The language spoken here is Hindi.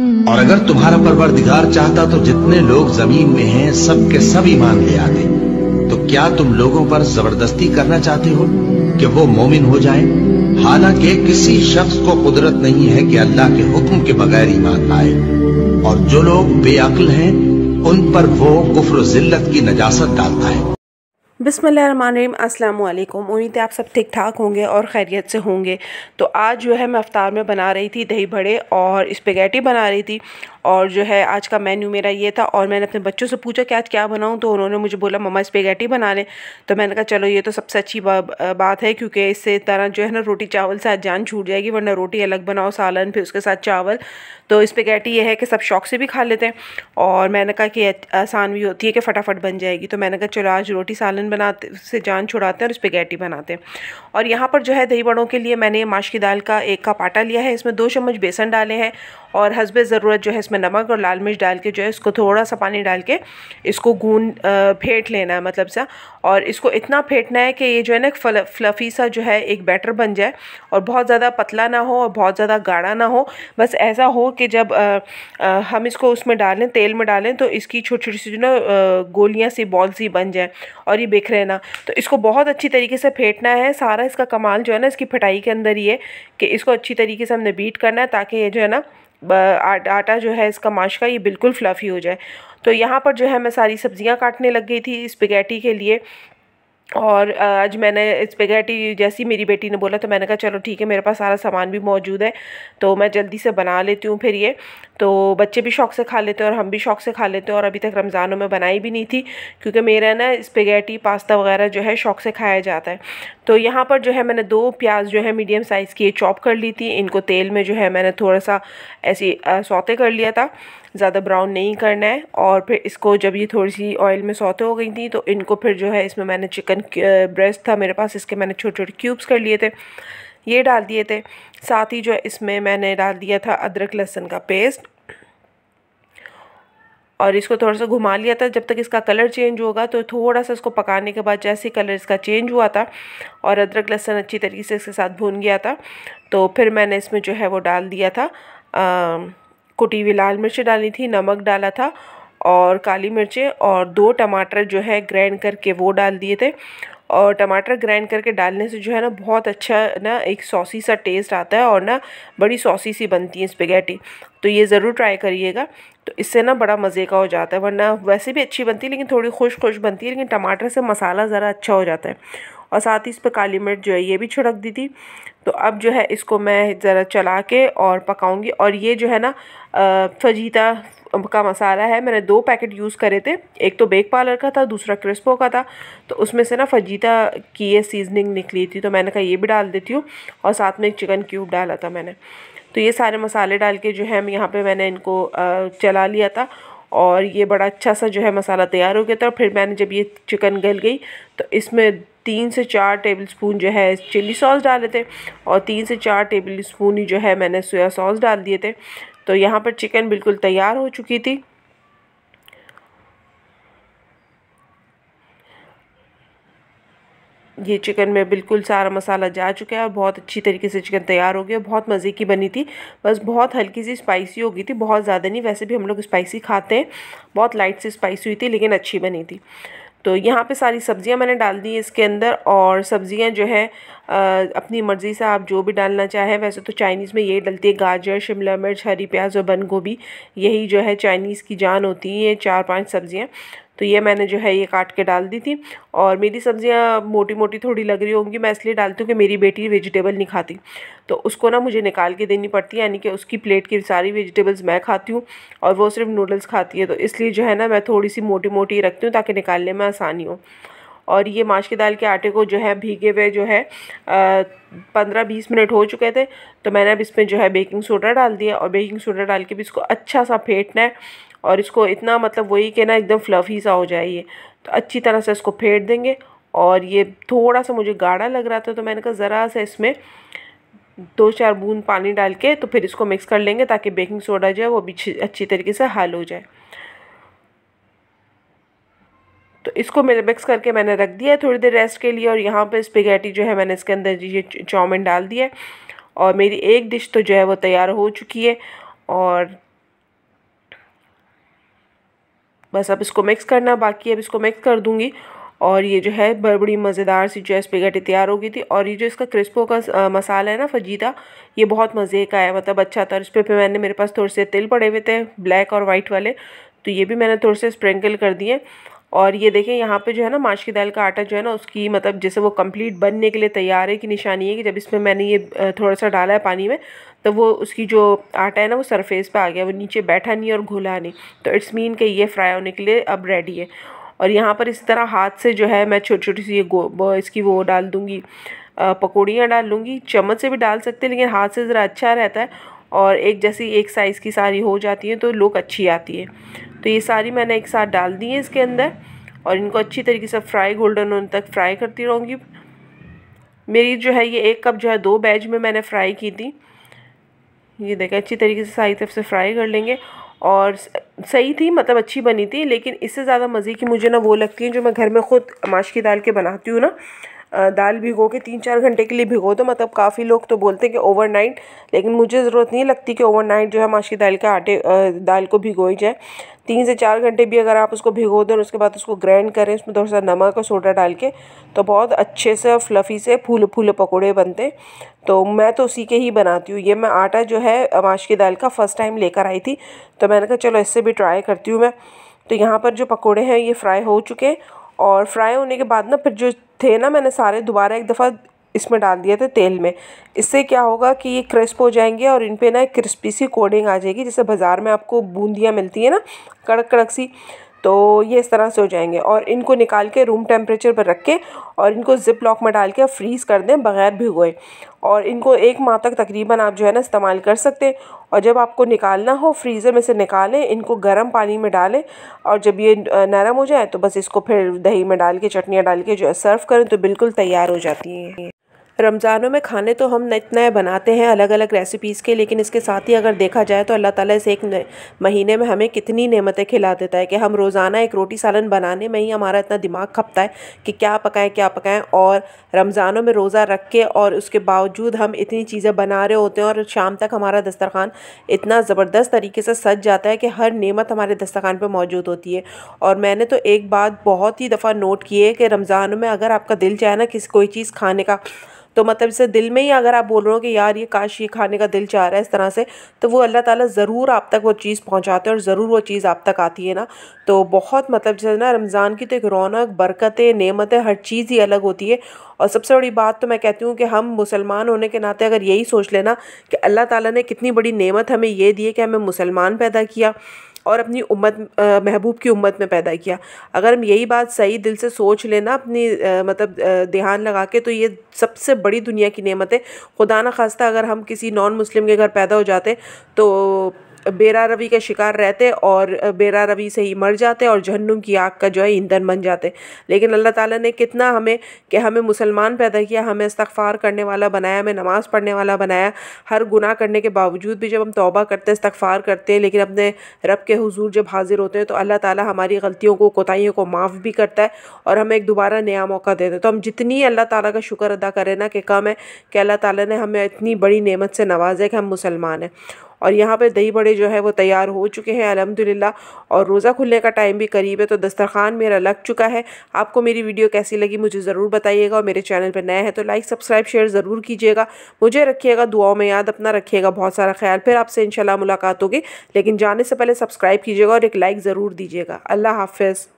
हम्म। और अगर तुम्हारा परवरदिगार चाहता तो जितने लोग जमीन में हैं सब के सब ईमान ले आते तो क्या तुम लोगों पर जबरदस्ती करना चाहते हो कि वो मोमिन हो जाए हालांकि किसी शख्स को कुदरत नहीं है कि अल्लाह के हुक्म के बगैर ईमान लाए और जो लोग बेअकल हैं उन पर वो कुफर जिल्लत की नजासत डालता है बिसमीम अस्सलाम वालेकुम उम्मीद है आप सब ठीक ठाक होंगे और खैरियत से होंगे तो आज जो है मैं अफ्तार में बना रही थी दही बड़े और स्पेगेटी बना रही थी और जो है आज का मेन्यू मेरा ये था और मैंने अपने बच्चों से पूछा कि आज क्या बनाऊँ तो उन्होंने मुझे बोला मम्मा स्पेगेटी बना लें तो मैंने कहा चलो ये तो सबसे अच्छी बा, बात है क्योंकि इससे तरह जो है ना रोटी चावल से आज जान छूट जाएगी वरना रोटी अलग बनाओ सालन फिर उसके साथ चावल तो स्पेगेटी ये है कि सब शौक से भी खा लेते हैं और मैंने कहा कि आसान भी होती है कि फटाफट बन जाएगी तो मैंने कहा चलो आज रोटी सालन बनाते से जान छुड़ाते हैं और स्पेगेटी बनाते हैं और यहाँ पर जो है दही बड़ों के लिए मैंने माश की दाल का एक का पाटा लिया है इसमें दो चम्मच बेसन डाले हैं और हसब ज़रूरत जो है इसमें नमक और लाल मिर्च डाल के जो है इसको थोड़ा सा पानी डाल के इसको गून फेंट लेना है मतलब सा और इसको इतना फेंटना है कि ये जो है ना फ्ल, फ्लफ़ी सा जो है एक बैटर बन जाए और बहुत ज़्यादा पतला ना हो और बहुत ज़्यादा गाढ़ा ना हो बस ऐसा हो कि जब आ, आ, हम इसको उसमें डालें तेल में डालें तो इसकी छोटी छोटी सी जो ना गोलियाँ सी बॉल सी बन जाए और ये बिखरे ना तो इसको बहुत अच्छी तरीके से फेंटना है सारा इसका कमाल जो है ना इसकी फटाई के अंदर ही है कि इसको अच्छी तरीके से हमने बीट करना है ताकि ये जो है ना आटा जो है इसका माश का ये बिल्कुल फ्लफ़ी हो जाए तो यहाँ पर जो है मैं सारी सब्ज़ियाँ काटने लग गई थी स्पेगेटी के लिए और आज मैंने स्पेगेटी जैसी मेरी बेटी ने बोला तो मैंने कहा चलो ठीक है मेरे पास सारा सामान भी मौजूद है तो मैं जल्दी से बना लेती हूँ फिर ये तो बच्चे भी शौक से खा लेते हैं और हम भी शौक से खा लेते हैं और अभी तक रमज़ानों में बनाई भी नहीं थी क्योंकि मेरा ना स्पेगेटी पास्ता वगैरह जो है शौक से खाया जाता है तो यहाँ पर जो है मैंने दो प्याज जो है मीडियम साइज़ की चॉप कर ली थी इनको तेल में जो है मैंने थोड़ा सा ऐसी सौते कर लिया था ज़्यादा ब्राउन नहीं करना है और फिर इसको जब ये थोड़ी सी ऑयल में सौते हो गई थी तो इनको फिर जो है इसमें मैंने चिकन ब्रेस्ट था मेरे पास इसके मैंने छोटे छोटे क्यूब्स कर लिए थे ये डाल दिए थे साथ ही जो है इसमें मैंने डाल दिया था अदरक लहसन का पेस्ट और इसको थोड़ा सा घुमा लिया था जब तक इसका कलर चेंज होगा तो थोड़ा सा इसको पकाने के बाद जैसे ही कलर इसका चेंज हुआ था और अदरक लहसुन अच्छी तरीके से इसके साथ भून गया था तो फिर मैंने इसमें जो है वो डाल दिया था कुटी हुई लाल मिर्च डाली थी नमक डाला था और काली मिर्चें और दो टमाटर जो है ग्रैंड करके वो डाल दिए थे और टमाटर ग्राइंड करके डालने से जो है ना बहुत अच्छा ना एक सॉसी सा टेस्ट आता है और ना बड़ी सॉसी सी बनती है स्पेगेटी तो ये ज़रूर ट्राई करिएगा तो इससे ना बड़ा मज़े का हो जाता है वरना वैसे भी अच्छी बनती है लेकिन थोड़ी खुश खुश बनती है लेकिन टमाटर से मसाला ज़रा अच्छा हो जाता है और साथ ही इस पर काली मिर्च जो है ये भी छिड़क दी थी तो अब जो है इसको मैं ज़रा चला के और पकाऊंगी और ये जो है ना फजीता का मसाला है मैंने दो पैकेट यूज़ करे थे एक तो बेक पार्लर का था दूसरा क्रिस्पो का था तो उसमें से ना फजीता की ये सीजनिंग निकली थी तो मैंने कहा ये भी डाल देती हूँ और साथ में एक चिकन क्यूब डाला था मैंने तो ये सारे मसाले डाल के जो है यहाँ पर मैंने इनको चला लिया था और ये बड़ा अच्छा सा जो है मसाला तैयार हो गया था और फिर मैंने जब ये चिकन गल गई तो इसमें तीन से चार टेबल स्पून जो है चिली सॉस डाले थे और तीन से चार टेबल स्पून ही जो है मैंने सोया सॉस डाल दिए थे तो यहाँ पर चिकन बिल्कुल तैयार हो चुकी थी ये चिकन में बिल्कुल सारा मसाला जा चुका है और बहुत अच्छी तरीके से चिकन तैयार हो गया बहुत मज़े की बनी थी बस बहुत हल्की सी स्पाइसी हो गई थी बहुत ज़्यादा नहीं वैसे भी हम लोग स्पाइसी खाते हैं बहुत लाइट सी स्पाइसी हुई थी लेकिन अच्छी बनी थी तो यहाँ पे सारी सब्ज़ियाँ मैंने डाल दी इसके अंदर और सब्ज़ियाँ जो है अपनी मर्ज़ी से आप जो भी डालना चाहें वैसे तो चाइनीज़ में यही डलती है गाजर शिमला मिर्च हरी प्याज और बंद गोभी यही जो है चाइनीज़ की जान होती है ये चार पांच सब्ज़ियाँ तो ये मैंने जो है ये काट के डाल दी थी और मेरी सब्ज़ियाँ मोटी मोटी थोड़ी लग रही होंगी मैं इसलिए डालती हूँ कि मेरी बेटी वेजिटेबल नहीं खाती तो उसको ना मुझे निकाल के देनी पड़ती है यानी कि उसकी प्लेट की सारी वेजिटेबल्स मैं खाती हूँ और वो सिर्फ नूडल्स खाती है तो इसलिए जो है ना मैं थोड़ी सी मोटी मोटी रखती हूँ ताकि निकालने में आसानी हो और ये माश की दाल के आटे को जो है भीगे हुए जो है पंद्रह बीस मिनट हो चुके थे तो मैंने अब इसमें जो है बेकिंग सोडा डाल दिया और बेकिंग सोडा डाल के भी इसको अच्छा सा फेंटना है और इसको इतना मतलब वही कि ना एकदम फ्लफ़ी सा हो जाए ये तो अच्छी तरह से इसको फेंट देंगे और ये थोड़ा सा मुझे गाढ़ा लग रहा था तो मैंने कहा ज़रा सा इसमें दो चार बूंद पानी डाल के तो फिर इसको मिक्स कर लेंगे ताकि बेकिंग सोडा जो है वो भी अच्छी तरीके से हल हो जाए तो इसको मेरे मिक्स करके मैंने रख दिया है थोड़ी देर रेस्ट के लिए और यहाँ पे स्पेगेटी जो है मैंने इसके अंदर ये चाउमिन डाल दिया है और मेरी एक डिश तो जो है वो तैयार हो चुकी है और बस अब इसको मिक्स करना बाकी अब इसको मिक्स कर दूँगी और ये जो है बड़ी मज़ेदार सी जो है स्पेगेटी तैयार हो गई थी और ये जो इसका क्रिस्पो का मसाला है ना फजीदा ये बहुत मज़े का है मतलब अच्छा था इस पर मैंने मेरे पास थोड़े से तिल पड़े हुए थे ब्लैक और वाइट वाले तो ये भी मैंने थोड़े से स्प्रिंकल कर दिए और ये देखिए यहाँ पे जो है ना माश की दाल का आटा जो है ना उसकी मतलब जैसे वो कंप्लीट बनने के लिए तैयार है कि निशानी है कि जब इसमें मैंने ये थोड़ा सा डाला है पानी में तो वो उसकी जो आटा है ना वो सरफेस पे आ गया वो नीचे बैठा नहीं और घुला नहीं तो इट्स मीन के ये फ्राई होने के लिए अब रेडी है और यहाँ पर इसी तरह हाथ से जो है मैं छोटी छोटी सी ये गो इसकी वो डाल दूँगी पकौड़ियाँ डाल लूँगी चम्मच से भी डाल सकते हैं लेकिन हाथ से ज़रा अच्छा रहता है और एक जैसी एक साइज़ की सारी हो जाती है तो लुक अच्छी आती है तो ये सारी मैंने एक साथ डाल दी है इसके अंदर और इनको अच्छी तरीके से फ्राई गोल्डन होने तक फ्राई करती रहूँगी मेरी जो है ये एक कप जो है दो बैच में मैंने फ्राई की थी ये देखें अच्छी तरीके से सारी तरफ से फ्राई कर लेंगे और सही थी मतलब अच्छी बनी थी लेकिन इससे ज़्यादा मज़े की मुझे ना वो लगती है जो मैं घर में ख़ुद माश की दाल के बनाती हूँ ना दाल भिगो के तीन चार घंटे के लिए भिगो तो मतलब काफ़ी लोग तो बोलते हैं कि ओवरनाइट लेकिन मुझे ज़रूरत नहीं लगती कि ओवरनाइट जो है माश की दाल के आटे दाल को भिगोई जाए तीन से चार घंटे भी अगर आप उसको भिगो दें उसके बाद उसको ग्राइंड करें उसमें थोड़ा सा नमक और सोडा डाल के तो बहुत अच्छे से फ्लफ़ी से फूल फूले पकौड़े बनते हैं तो मैं तो उसी के ही बनाती हूँ ये मैं आटा जो है माश की दाल का फ़र्स्ट टाइम लेकर आई थी तो मैंने कहा चलो इससे भी ट्राई करती हूँ मैं तो यहाँ पर जो पकौड़े हैं ये फ्राई हो चुके और फ्राई होने के बाद ना फिर जो थे ना मैंने सारे दोबारा एक दफ़ा इसमें डाल दिया था तेल में इससे क्या होगा कि ये क्रिस्प हो जाएंगे और इन पर ना क्रिस्पी सी कोडिंग आ जाएगी जैसे बाज़ार में आपको बूंदियाँ मिलती हैं ना कड़क कड़क सी तो ये इस तरह से हो जाएंगे और इनको निकाल के रूम टेम्परेचर पर रख के और इनको ज़िप लॉक में डाल के फ्रीज़ कर दें बग़ैर भिगोए और इनको एक माह तक तकरीबन आप जो है ना इस्तेमाल कर सकते हैं और जब आपको निकालना हो फ्रीज़र में से निकालें इनको गर्म पानी में डालें और जब ये नरम हो जाए तो बस इसको फिर दही में डाल के चटनियाँ डाल के जो है सर्व करें तो बिल्कुल तैयार हो जाती हैं रमज़ानों में खाने तो हम नए बनाते हैं अलग अलग रेसिपीज़ के लेकिन इसके साथ ही अगर देखा जाए तो अल्लाह ताला इस एक महीने में हमें कितनी नेमतें खिला देता है कि हम रोज़ाना एक रोटी सालन बनाने में ही हमारा इतना दिमाग खपता है कि क्या पकाएं क्या पकाएं और रमज़ानों में रोज़ा रख के और उसके बावजूद हम इतनी चीज़ें बना रहे होते हैं और शाम तक हमारा दस्तरखान इतना ज़बरदस्त तरीके से सज जाता है कि हर नियमत हमारे दस्तरखान पर मौजूद होती है और मैंने तो एक बात बहुत ही दफ़ा नोट की है कि रमज़ानों में अगर आपका दिल चाहे ना किसी कोई चीज़ खाने का तो मतलब इसे दिल में ही अगर आप बोल रहे हो कि यार ये काश ये खाने का दिल चाह रहा है इस तरह से तो वो अल्लाह ताला ज़रूर आप तक वो चीज़ पहुँचाते हैं और ज़रूर वो चीज़ आप तक आती है ना तो बहुत मतलब जैसे ना रमज़ान की तो एक रौनक बरकतें नेमतें हर चीज़ ही अलग होती है और सबसे बड़ी बात तो मैं कहती हूँ कि हम मुसलमान होने के नाते अगर यही सोच लेना कि अल्लाह ताली ने कितनी बड़ी नमत हमें ये दी है कि हमें मुसलमान पैदा किया और अपनी उम्मत महबूब की उम्मत में पैदा किया अगर हम यही बात सही दिल से सोच लेना अपनी मतलब ध्यान लगा के तो ये सबसे बड़ी दुनिया की नेमत है खुदा न खास्ता अगर हम किसी नॉन मुस्लिम के घर पैदा हो जाते तो बेरा रवि का शिकार रहते और बेरा रवि से ही मर जाते और जहन्नुम की आग का जो है ईंधन बन जाते लेकिन अल्लाह ताला ने कितना हमें कि हमें मुसलमान पैदा किया हमें इस्तफ़ार करने वाला बनाया हमें नमाज़ पढ़ने वाला बनाया हर गुनाह करने के बावजूद भी जब हम तोबा करते हैं इस्तफ़ार करते हैं लेकिन अपने रब के हजूर जब हाजिर होते हैं तो अल्लाह ताला हमारी गलतियों को कोताहियों को माफ़ भी करता है और हमें एक दोबारा नया मौका देता है तो हम जितनी अल्लाह ताला का शुक्र अदा करें ना कि कम है कि अल्लाह ताला ने हमें इतनी बड़ी नेमत से नवाजा है कि हम मुसलमान हैं और यहाँ पर दही बड़े जो है वो तैयार हो चुके हैं अलहमदिल्ला और रोज़ा खुलने का टाइम भी करीब है तो दस्तरखान मेरा लग चुका है आपको मेरी वीडियो कैसी लगी मुझे ज़रूर बताइएगा और मेरे चैनल पर नया है तो लाइक सब्सक्राइब शेयर ज़रूर कीजिएगा मुझे रखिएगा दुआओं में याद अपना रखिएगा बहुत सारा ख्याल फिर आपसे इन मुलाकात होगी लेकिन जाने से पहले सब्सक्राइब कीजिएगा और एक लाइक ज़रूर दीजिएगा अल्लाह हाफिज़